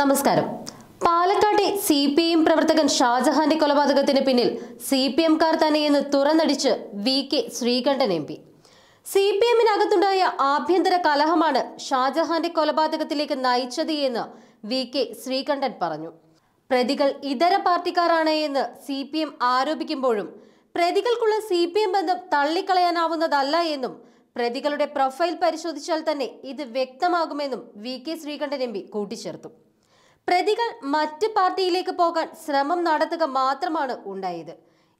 നമസ്കാരം പാലക്കാട്ടെ C P M പ്രവർത്തകൻ ഷാജഹാന്റെ കൊലപാതകത്തിന് പിന്നിൽ സി പി കാർ തന്നെയെന്ന് തുറന്നടിച്ച് V K Sreekandan M P C P എമ്മിനകത്തുണ്ടായ ആഭ്യന്തര കലഹമാണ് ഷാജഹാന്റെ കൊലപാതകത്തിലേക്ക് നയിച്ചത് എന്ന് വി കെ ശ്രീകണ്ഠൻ പറഞ്ഞു പ്രതികൾ ഇതര പാർട്ടിക്കാരാണ് എന്ന് സി പി എം ആരോപിക്കുമ്പോഴും പ്രതികൾക്കുള്ള സി പി എം ബന്ധം തള്ളിക്കളയാനാവുന്നതല്ല എന്നും പ്രതികളുടെ പ്രൊഫൈൽ പരിശോധിച്ചാൽ തന്നെ ഇത് വ്യക്തമാകുമെന്നും വി കെ ശ്രീകണ്ഠൻ എം പി കൂട്ടിച്ചേർത്തു പ്രതികൾ മറ്റ് പാർട്ടിയിലേക്ക് പോകാൻ ശ്രമം നടത്തുക മാത്രമാണ് ഉണ്ടായത്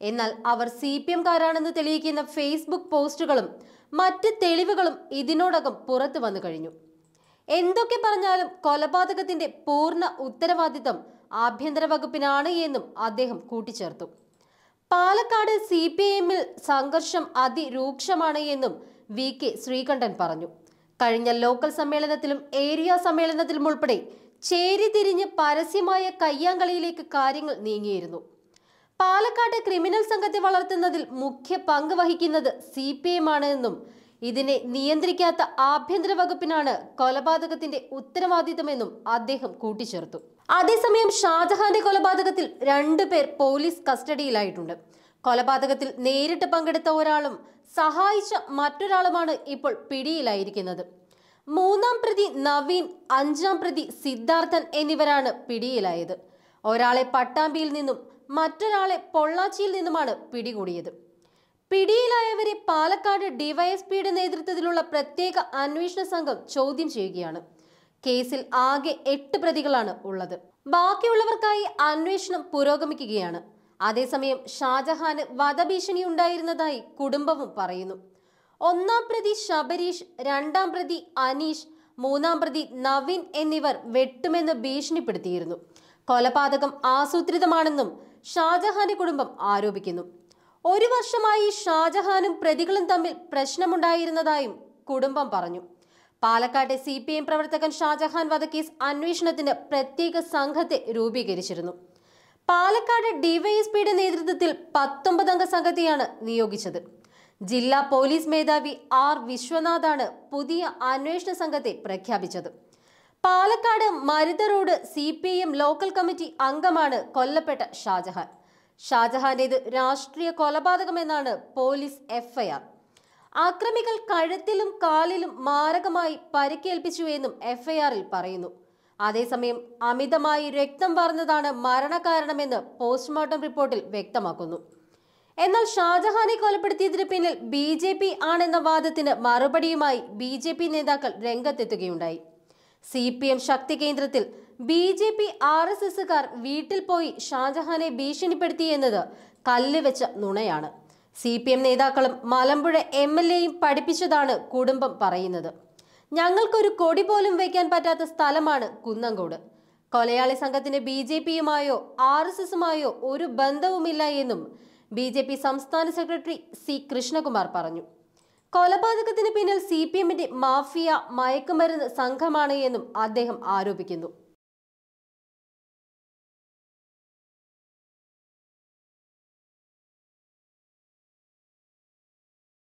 എന്നാൽ അവർ സി പി കാരാണെന്ന് തെളിയിക്കുന്ന ഫേസ്ബുക്ക് പോസ്റ്റുകളും മറ്റ് തെളിവുകളും ഇതിനോടകം പുറത്തു വന്നു കഴിഞ്ഞു എന്തൊക്കെ പറഞ്ഞാലും കൊലപാതകത്തിന്റെ പൂർണ്ണ ഉത്തരവാദിത്തം ആഭ്യന്തര വകുപ്പിനാണ് എന്നും അദ്ദേഹം കൂട്ടിച്ചേർത്തു പാലക്കാട് സി പി എമ്മിൽ സംഘർഷം അതിരൂക്ഷമാണ് എന്നും വി കെ ശ്രീകണ്ഠൻ പറഞ്ഞു കഴിഞ്ഞ ലോക്കൽ സമ്മേളനത്തിലും ഏരിയ സമ്മേളനത്തിലും ഉൾപ്പെടെ ചേരിതിരിഞ്ഞ് പരസ്യമായ കയ്യാങ്കളിയിലേക്ക് കാര്യങ്ങൾ നീങ്ങിയിരുന്നു പാലക്കാട് ക്രിമിനൽ സംഘത്തെ വളർത്തുന്നതിൽ മുഖ്യ പങ്ക് വഹിക്കുന്നത് സി പി എം ആണെന്നും ഇതിനെ നിയന്ത്രിക്കാത്ത ആഭ്യന്തര വകുപ്പിനാണ് കൊലപാതകത്തിന്റെ ഉത്തരവാദിത്തമെന്നും അദ്ദേഹം കൂട്ടിച്ചേർത്തു അതേസമയം ഷാജഹാന്റെ കൊലപാതകത്തിൽ രണ്ടുപേർ പോലീസ് കസ്റ്റഡിയിലായിട്ടുണ്ട് കൊലപാതകത്തിൽ നേരിട്ട് പങ്കെടുത്ത ഒരാളും സഹായിച്ച മറ്റൊരാളുമാണ് ഇപ്പോൾ പിടിയിലായിരിക്കുന്നത് മൂന്നാം പ്രതി നവീൻ അഞ്ചാം പ്രതി സിദ്ധാർത്ഥൻ എന്നിവരാണ് പിടിയിലായത് ഒരാളെ പട്ടാമ്പിയിൽ നിന്നും മറ്റൊരാളെ പൊള്ളാച്ചിയിൽ നിന്നുമാണ് പിടികൂടിയത് പിടിയിലായവരെ പാലക്കാട് ഡിവൈഎസ്പിയുടെ നേതൃത്വത്തിലുള്ള പ്രത്യേക അന്വേഷണ സംഘം ചോദ്യം ചെയ്യുകയാണ് കേസിൽ ആകെ എട്ട് പ്രതികളാണ് ഉള്ളത് ബാക്കിയുള്ളവർക്കായി അന്വേഷണം പുരോഗമിക്കുകയാണ് അതേസമയം ഷാജഹാന് വധഭീഷണി ഉണ്ടായിരുന്നതായി കുടുംബവും പറയുന്നു ഒന്നാം പ്രതി ശബരീഷ് രണ്ടാം പ്രതി അനീഷ് മൂന്നാം പ്രതി നവീൻ എന്നിവർ വെട്ടുമെന്ന് ഭീഷണിപ്പെടുത്തിയിരുന്നു കൊലപാതകം ആസൂത്രിതമാണെന്നും ഷാജഹാന്റെ കുടുംബം ആരോപിക്കുന്നു ഒരു വർഷമായി ഷാജഹാനും പ്രതികളും തമ്മിൽ പ്രശ്നമുണ്ടായിരുന്നതായും കുടുംബം പറഞ്ഞു പാലക്കാട്ടെ സി പി എം പ്രവർത്തകൻ ഷാജഹാൻ വധക്കേസ് അന്വേഷണത്തിന് പ്രത്യേക സംഘത്തെ രൂപീകരിച്ചിരുന്നു പാലക്കാട് ഡിവൈഎസ്പിയുടെ നേതൃത്വത്തിൽ പത്തൊമ്പതംഗ സംഘത്തെയാണ് നിയോഗിച്ചത് ജില്ലാ പോലീസ് മേധാവി ആർ വിശ്വനാഥാണ് പുതിയ അന്വേഷണ സംഘത്തെ പ്രഖ്യാപിച്ചത് Palakkad Marutha road C P M local committee അംഗമാണ് കൊല്ലപ്പെട്ട ഷാജഹാൻ ഷാജഹാന്റേത് രാഷ്ട്രീയ കൊലപാതകമെന്നാണ് പോലീസ് എഫ്ഐആർ ആക്രമികൾ കഴുത്തിലും കാലിലും മാരകമായി പരിക്കേൽപ്പിച്ചു എന്നും എഫ്ഐആറിൽ പറയുന്നു അതേസമയം അമിതമായി രക്തം വാർന്നതാണ് മരണകാരണമെന്ന് പോസ്റ്റ്മോർട്ടം റിപ്പോർട്ടിൽ വ്യക്തമാക്കുന്നു എന്നാൽ ഷാജഹാനെ കൊലപ്പെടുത്തിയതിന് പിന്നിൽ ബി ജെ പി ആണെന്ന വാദത്തിന് മറുപടിയുമായി ബി ജെ പി നേതാക്കൾ രംഗത്തെത്തുകയുണ്ടായി സി പി എം ശക്തി കേന്ദ്രത്തിൽ B J P R S എസുകാർ വീട്ടിൽ പോയി ഷാജഹാനെ ഭീഷണിപ്പെടുത്തി എന്നത് കല്ലുവെച്ച നുണയാണ് സി പി എം നേതാക്കളും മലമ്പുഴ എം എൽ എയും പഠിപ്പിച്ചതാണ് കുടുംബം പറയുന്നത് ഞങ്ങൾക്കൊരു കൊടി പോലും വയ്ക്കാൻ പറ്റാത്ത സ്ഥലമാണ് കുന്നംകോട് കൊലയാളി സംഘത്തിന് ബി ജെ പിയുമായോ ആർ എസ് എസുമായോ ഒരു ബന്ധവുമില്ല എന്നും ബി ജെ പി സംസ്ഥാന സെക്രട്ടറി സി കൃഷ്ണകുമാർ പറഞ്ഞു കൊലപാതകത്തിന് പിന്നിൽ സി പി എമ്മിന്റെ മാഫിയ മയക്കുമരുന്ന് സംഘമാണ് എന്നും അദ്ദേഹം ആരോപിക്കുന്നു